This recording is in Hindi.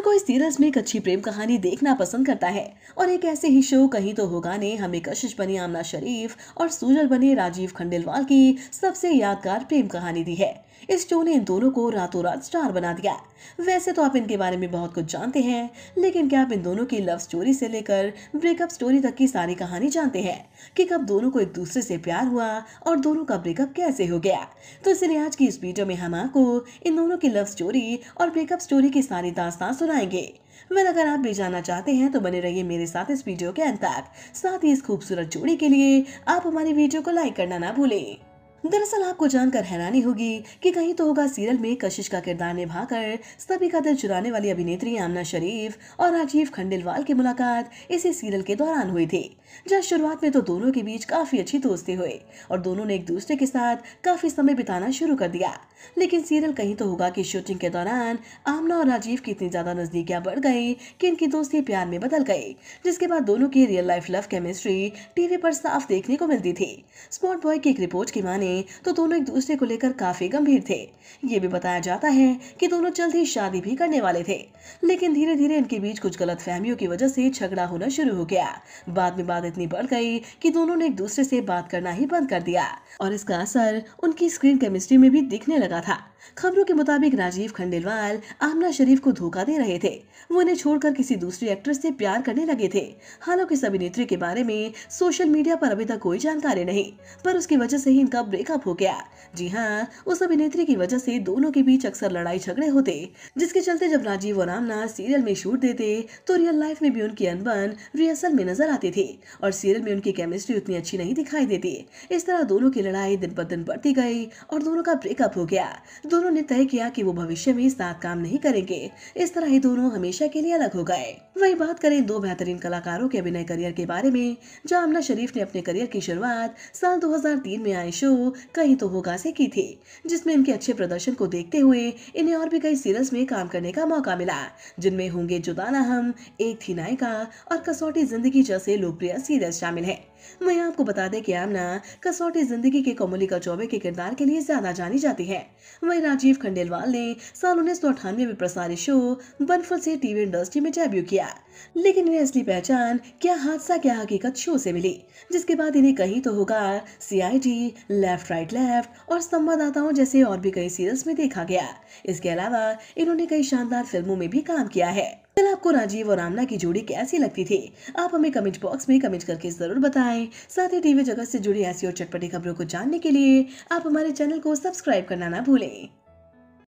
हर कोई सीरियल्स में एक अच्छी प्रेम कहानी देखना पसंद करता है और एक ऐसे ही शो कहीं तो होगा ने हमें कशिश बनी आमना शरीफ और सूजल बने राजीव खंडेलवाल की सबसे यादगार प्रेम कहानी दी है इस शो ने इन दोनों को रातों रात स्टार बना दिया वैसे तो आप इनके बारे में बहुत कुछ जानते हैं लेकिन क्या आप इन दोनों की लव स्टोरी से लेकर ब्रेकअप स्टोरी तक की सारी कहानी जानते हैं कि कब दोनों को एक दूसरे से प्यार हुआ और दोनों का ब्रेकअप कैसे हो गया तो इसलिए आज की इस वीडियो में हम आपको इन दोनों की लव स्टोरी और ब्रेकअप स्टोरी की सारी दास्तान सुनाएंगे वह अगर आप भी जानना चाहते हैं तो बने रहिए मेरे साथ इस वीडियो के अंत तक साथ ही इस खूबसूरत जोड़ी के लिए आप हमारी वीडियो को लाइक करना ना भूलें दरअसल आपको जानकर हैरानी होगी कि कहीं तो होगा सीरियल में कशिश का किरदार निभाकर सभी का दिल चुराने वाली अभिनेत्री आमना शरीफ और राजीव खंडेलवाल की मुलाकात इसी सीरियल के दौरान हुई थी जहाँ शुरुआत में तो दोनों के बीच काफी अच्छी दोस्ती हुई और दोनों ने एक दूसरे के साथ काफी समय बिताना शुरू कर दिया लेकिन सीरियल कहीं तो होगा की शूटिंग के दौरान आमना और राजीव की इतनी ज्यादा नजदीकियाँ बढ़ गयी की इनकी दोस्ती प्यार में बदल गयी जिसके बाद दोनों की real life love chemistry TV पर साफ देखने को मिलती थी स्पॉट बॉय की एक रिपोर्ट की माने तो दोनों एक दूसरे को लेकर काफी गंभीर थे ये भी बताया जाता है कि दोनों जल्द ही शादी भी करने वाले थे लेकिन धीरे धीरे इनके बीच कुछ गलत फहमियों की वजह से झगड़ा होना शुरू हो गया बाद में बात इतनी बढ़ गई कि दोनों ने एक दूसरे से बात करना ही बंद कर दिया और इसका असर उनकी स्क्रीन केमिस्ट्री में भी दिखने लगा था खबरों के मुताबिक राजीव खंडेलवाल आमना शरीफ को धोखा दे रहे थे वो उन्हें छोड़कर किसी दूसरी एक्ट्रेस से प्यार करने लगे थे हालांकि इस अभिनेत्री के बारे में सोशल मीडिया पर अभी तक कोई जानकारी नहीं पर उसकी वजह से ही इनका ब्रेकअप हो गया जी हाँ उस अभिनेत्री की वजह से दोनों के बीच अक्सर लड़ाई झगड़े होते जिसके चलते जब राजीव और आमना सीरियल में शूट देते तो रियल लाइफ में भी उनकी अनबन रिहर्सल में नजर आती थी और सीरियल में उनकी केमिस्ट्री उतनी अच्छी नहीं दिखाई देती इस तरह दोनों की लड़ाई दिन ब दिन बढ़ती गई और दोनों का ब्रेकअप हो गया दोनों ने तय किया कि वो भविष्य में साथ काम नहीं करेंगे इस तरह ही दोनों हमेशा के लिए अलग हो गए वही बात करें दो बेहतरीन कलाकारों के अभिनय करियर के बारे में जामना शरीफ ने अपने करियर की शुरुआत साल 2003 में आए शो कहीं तो होगा से की थी जिसमें इनके अच्छे प्रदर्शन को देखते हुए इन्हें और भी कई सीरियल्स में काम करने का मौका मिला जिनमें होंगे जुदाना हम एक थी नायिका और कसौटी जिंदगी जैसे लोकप्रिय सीरियल शामिल है वही आपको बता दें कि आमना कसौटी जिंदगी के कोमोलिका चौबे के किरदार के लिए ज्यादा जानी जाती है वही अभिनेता राजीव खंडेलवाल ने साल उन्नीस में प्रसारित शो बनफल से टीवी इंडस्ट्री में डेब्यू किया लेकिन इन्हें असली पहचान क्या हादसा क्या हकीकत शो से मिली जिसके बाद इन्हें कहीं तो होगा सीआईडी लेफ्ट राइट लेफ्ट और संवाददाताओं जैसे और भी कई सीरियल्स में देखा गया इसके अलावा इन्होंने कई शानदार फिल्मों में भी काम किया है फिलहाल आपको राजीव और आमना की जोड़ी कैसी लगती थी आप हमें कमेंट बॉक्स में कमेंट करके ज़रूर बताएं साथ ही टीवी जगत से जुड़ी ऐसी और चटपटी खबरों को जानने के लिए आप हमारे चैनल को सब्सक्राइब करना ना भूलें